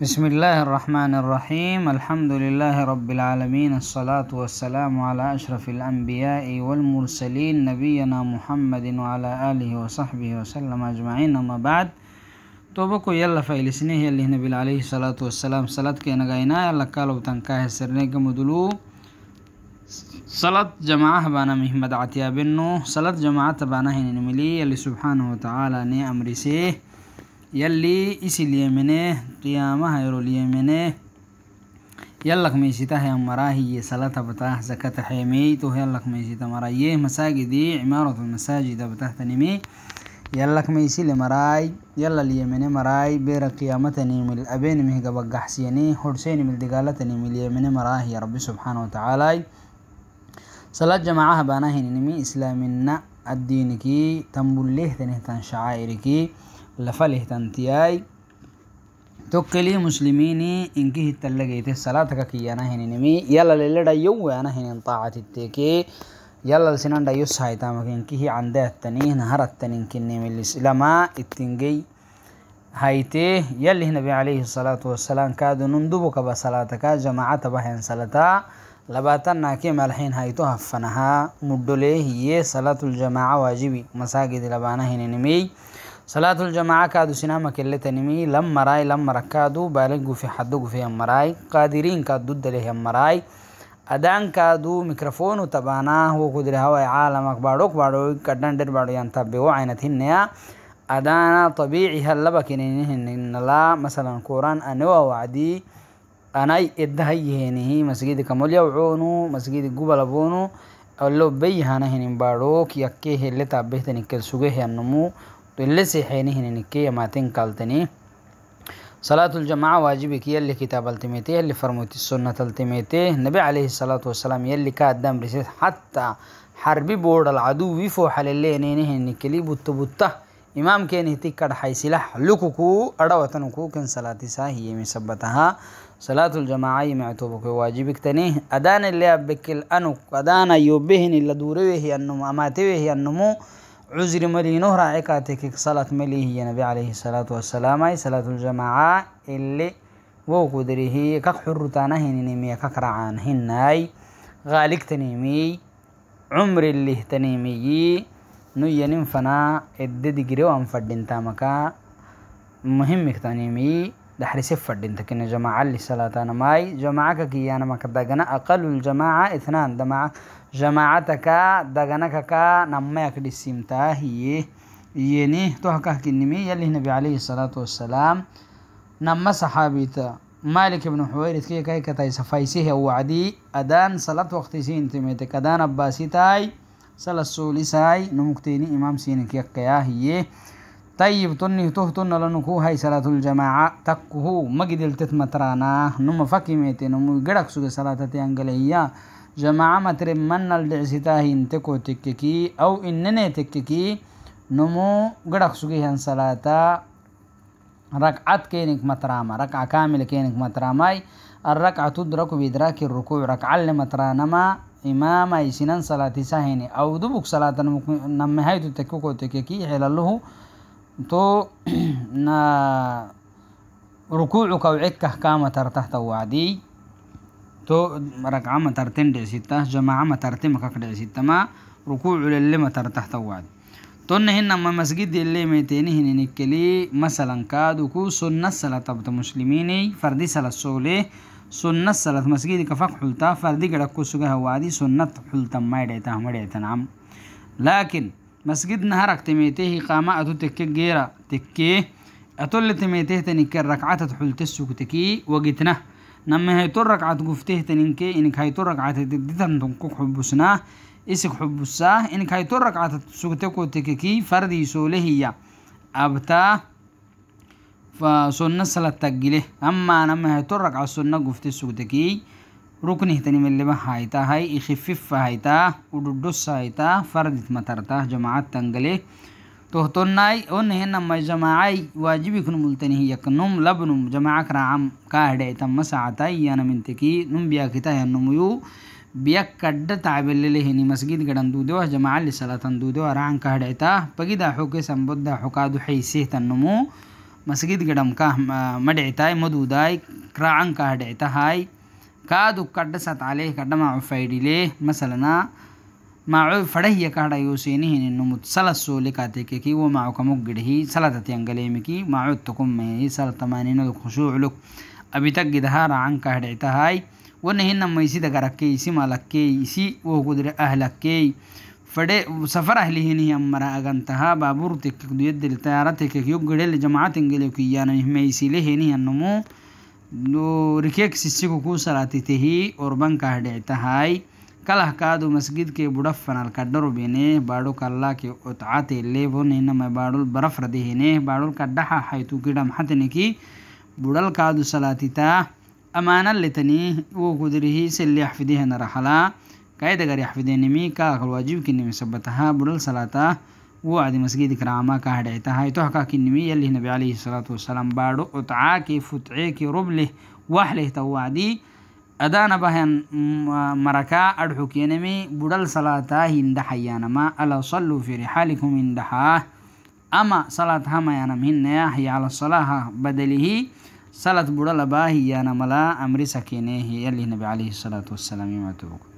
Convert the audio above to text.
بسم الله الرحمن الرحيم الحمد لله رب العالمين الصلاة والسلام على أشرف الأنبياء والمرسلين نبينا محمد وعلى آله وصحبه وسلم أجمعين أما بعد توبكو يلا فايلسنه يلي نبيل عليه الصلاة والسلام صلاة كي نغاينا يلا كالو تنكاه سرنيك مدلو صلاة جماعة بانا عتيا بنو صلاة جماعة بانا هنملي يلي سبحانه وتعالى نعم رسيه يلي إسي اليمنيه قيامها يرو اليمنيه يلك ميسيتها يا مراهي صلاة بتاه زكاة حيميته يلك ميسيتها مرايه مساجدي عمارة المساجد بتاه تنمي يلك ميسي لمراي يلا اليمن مراي بير قيامتني من الأبين مه قبق حسيني من دقالتني من اليمن مراهي يا رب سبحانه وتعالى صلاة جماعة باناهي نمي إسلامنا الدينكي تنبليه تنهتان شعائركي لفلهتن تياي توكلي مسلميني إنكي هتلقيت الصلاة كيانا هنينمي يلا للدا يو أنا هنين طاعة التكي يلا لسنان دا يسهاي تامك إنكي هي عندها التنيه نهار التنين كني من الإسلام التنجي هايتي يلي النبي عليه الصلاة والسلام كادو نندبك بصلاتك جماعة بهن صلاتا لباتنا كما الحين هايتو هفنها مدليه هي صلاة الجماعة واجبي مساجد لبانا هنينمي صلاة الجماعة كادو سينما كلتا نمي لما راي لما ركادو بالغو في حدوغو في مراي قادرين كادو دليه مراي أدان كادو ميكروفون تبانا هو قدر هواي عالمك باروك باروك كدن در بارو ينتبهو عينتهن يا أدانا طبيعي هلبكنينهن إن لا مثلا قرآن أنوا وعدي أنا إدهيهنه مسجد كموليا وعونو مسجد قبل أبونو اللو بيهانهن باروك يكيه اللي تابهتن كل النمو تلسي حينه ننكي ماتين كالتني صلاة الجماعة واجب كي يلي كتاب التميتي يلي فرموت السنة التميتي نبي عليه الصلاة والسلام يلي كادم رسيت حتى حربي بورد العدو وفو حل اللي نينه نكلي بوت بوت إمام كين هتيك حي سلاح لكوكو أروتنكو كن صلاة ساهي مثبتها صلاة الجماعة معتوبك واجبك تنيه أدان اللي أبكي الأنو أدان يوبهن اللي دوروه أنو أماتوه أنمو عزر ملي نهرا عكاتك صلاة ملي هي نبي عليه الصلاة والسلام أي صلاة الجماعة اللي وقدره كك حرتانه نمي كك رعان هناي غالك تنمي عمر اللي تنمي نويا ننفنا الددقري وانفدين تامكا مهمك تنمي دحر سفر دين تكين جماعة اللي سلاتان ماي جماعة كيانا ما كدقنا أقل الجماعة اثنان دماعة جماعتك دقناكك نمياك دي سيمتا هي يني توحكا كنمي يلي نبي عليه الصلاة والسلام نما صحابيتا مالك بن حوير كي كي كتاي سفايسيه وعدي أدان صلاة وقت سين تميتك أدان أباسي تاي صلاة سولي ساي نمكتيني إمام سينك يقيا هي, هي طيب تني توه لانو لنكو هاي صلاة الجماعة تكهو مجدل ترانا نم فكي فكيمتي نم جرك سو صلاة تيانجليا جماعة متر من الدعسيتاه تكو تككي أو إنني تككي نمو جرك سو هن صلاة ركعت كينك مترامة ركعة كامل كينك متراماي الركعة تدرك بإدراك الركوع ركعة ما إمام أي سنن صلاة ساهيني أو دبوك صلاة نم هاي تكوكو تككي حلاله تو نا ركوعك وعكه كاما ترتحت وعدي تو ركعة ما ترتين دي ستة جماعة ما ترتين مكاك دي ستة ما ركوع للي ما ترتحت وعدي تون هنا ما مسجد اللي ميتيني هنا نكلي مثلا كادوكو سنة صلاة تبت مسلميني فردي صلاة سولي سنة صلاة مسجد كفاق حلتا فردي قدكو سجها وعدي سنة حلتا ما يدعيتا هم يدعيتا نعم لكن مسجد هرق تميته قامة أتو تكي جيرا تكي أتو اللي تميته تنك الركعة تحلت السكتكي وقتنا نما هيتو الركعة قفته تنك إنك هيتو الركعة تدتن تنكوك حبسنا إسك حبساه إنك هيتو الركعة سكتكو تككي فردي سولهية أبتا فسنة صلاة تقله أما نما هيتو الركعة سنة قفته السكتكي रुकन हितनी मिले हायता है इखिफ़ हायता उडुडुस हायता फ़र्द मतरता जमात तंगले तो तो नाई ओ नहीं नम जमाई वाजिब खुन मुलते नहीं यक नुम लब नुम जमा कर आम का हडे तम मसाता या नमिनते की नुम बिया किता है नुम यू बिया कड्ड ताबिल ले हिनी मस्जिद गडन दूदो जमा लि सलातन दूदो अरां का हडेता पगिदा हुके संबुद्ध हुका दु हैसे तन्नुमु मस्जिद गडम का मडेता मदूदाई क्रां का ता हाई كادو كدست عليه كدما عفيد ليه مثلا معو فڑہی کڑا یوسینہ ننو متسلسو لکاتے کے کی وہ معو کمک گڑہی سلطتی انگلے میں کی معو تکم میں سلطمانینو خشوع لک ابي تجد هارا عنك هدعتهاي ونهن ما يسيد غركي يسي مالكي يسي وقدر أهلكي فدي سفر أهلهن هي أمرا أغنتها بابور تكك ديد التيارتك يقدر لجماعة انجلوكي يعني ما يسي لهن النمو durikegsiisigu kuu salaati tehii kalahkaadu masgidkee budhaf fanalka dharubine baadhukallake otcate leevoninama baadhul barafradihine baadhulka dhaxa haytukidham hatiniki budhalkaadu salaatitaa amaanaletani wokudirihi selih fidihenarahalaa kaidagar yaxfidenimi kaakal sabataha budhal salaataa وعد مسجد كرامة كهدعتا هاي توحكا كنمي يلي نبي عليه الصلاة والسلام بارو اتعاكي فتعيكي ربله وحله توعدي أدانا بهن مركا أدحو كينمي بدل صلاة هند حيانما ألا صلوا في رحالكم هندحاه أما صلاة هما يانم هن هي على الصلاة بدله صلاة بدل باهي يانم لا أمر سكينه يلي نبي عليه الصلاة والسلام يمتوك